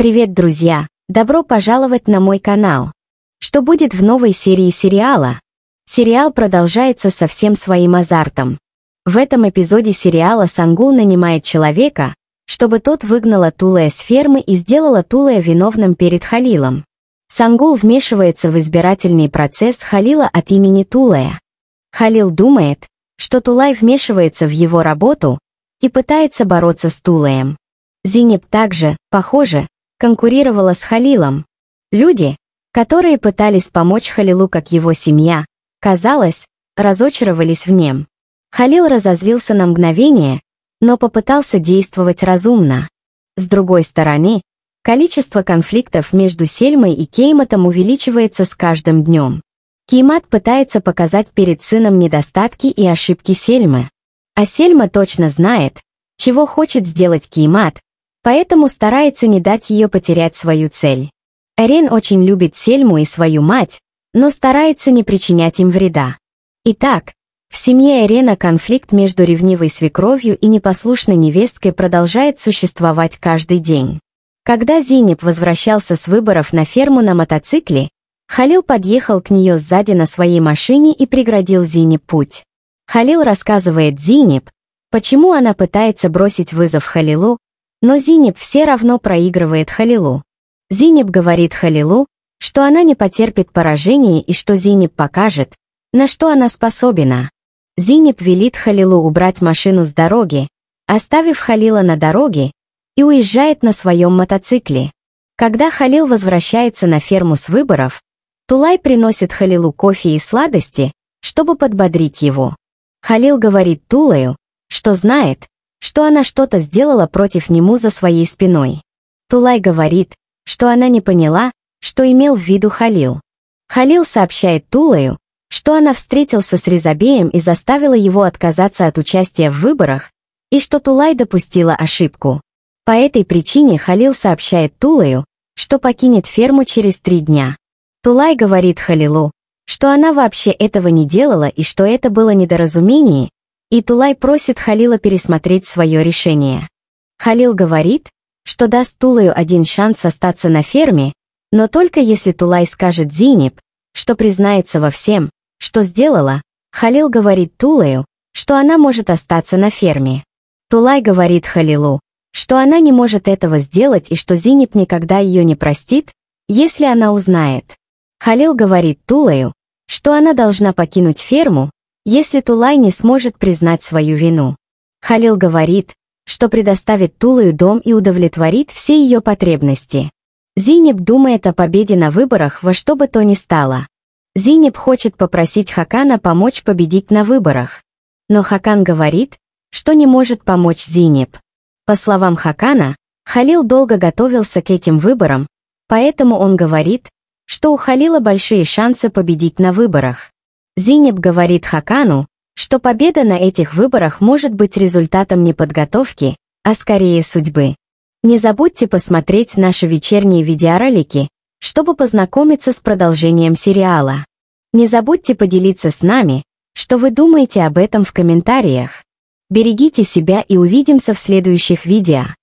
Привет, друзья! Добро пожаловать на мой канал! Что будет в новой серии сериала? Сериал продолжается со всем своим азартом. В этом эпизоде сериала Сангул нанимает человека, чтобы тот выгнал Тулая с фермы и сделал Тулая виновным перед Халилом. Сангул вмешивается в избирательный процесс Халила от имени Тулая. Халил думает, что Тулай вмешивается в его работу и пытается бороться с Тулаем. Зинеп также, похоже, конкурировала с Халилом. Люди, которые пытались помочь Халилу как его семья, казалось, разочаровались в нем. Халил разозлился на мгновение, но попытался действовать разумно. С другой стороны, количество конфликтов между Сельмой и Кейматом увеличивается с каждым днем. Кеймат пытается показать перед сыном недостатки и ошибки Сельмы. А Сельма точно знает, чего хочет сделать Кеймат, поэтому старается не дать ее потерять свою цель. Эрин очень любит Сельму и свою мать, но старается не причинять им вреда. Итак, в семье Эрена конфликт между ревнивой свекровью и непослушной невесткой продолжает существовать каждый день. Когда Зинеп возвращался с выборов на ферму на мотоцикле, Халил подъехал к нее сзади на своей машине и преградил Зинеп путь. Халил рассказывает Зинеп, почему она пытается бросить вызов Халилу, но Зинеп все равно проигрывает Халилу. Зинеп говорит Халилу, что она не потерпит поражения и что Зинеп покажет, на что она способна. Зинеп велит Халилу убрать машину с дороги, оставив Халила на дороге, и уезжает на своем мотоцикле. Когда Халил возвращается на ферму с выборов, Тулай приносит Халилу кофе и сладости, чтобы подбодрить его. Халил говорит Тулаю, что знает, что она что-то сделала против нему за своей спиной. Тулай говорит, что она не поняла, что имел в виду Халил. Халил сообщает Тулаю, что она встретился с Резабеем и заставила его отказаться от участия в выборах, и что Тулай допустила ошибку. По этой причине Халил сообщает Тулаю, что покинет ферму через три дня. Тулай говорит Халилу, что она вообще этого не делала и что это было недоразумение, и Тулай просит Халила пересмотреть свое решение. Халил говорит, что даст Тулаю один шанс остаться на ферме, но только если Тулай скажет Зинеб, что признается во всем, что сделала, Халил говорит Тулаю, что она может остаться на ферме. Тулай говорит Халилу, что она не может этого сделать и что Зинеб никогда ее не простит, если она узнает. Халил говорит Тулаю, что она должна покинуть ферму, если Тулай не сможет признать свою вину. Халил говорит, что предоставит Тулаю дом и удовлетворит все ее потребности. Зинеп думает о победе на выборах во что бы то ни стало. Зинеп хочет попросить Хакана помочь победить на выборах. Но Хакан говорит, что не может помочь Зинеп. По словам Хакана, Халил долго готовился к этим выборам, поэтому он говорит, что у Халила большие шансы победить на выборах. Зинеп говорит Хакану, что победа на этих выборах может быть результатом не подготовки, а скорее судьбы. Не забудьте посмотреть наши вечерние видеоролики, чтобы познакомиться с продолжением сериала. Не забудьте поделиться с нами, что вы думаете об этом в комментариях. Берегите себя и увидимся в следующих видео.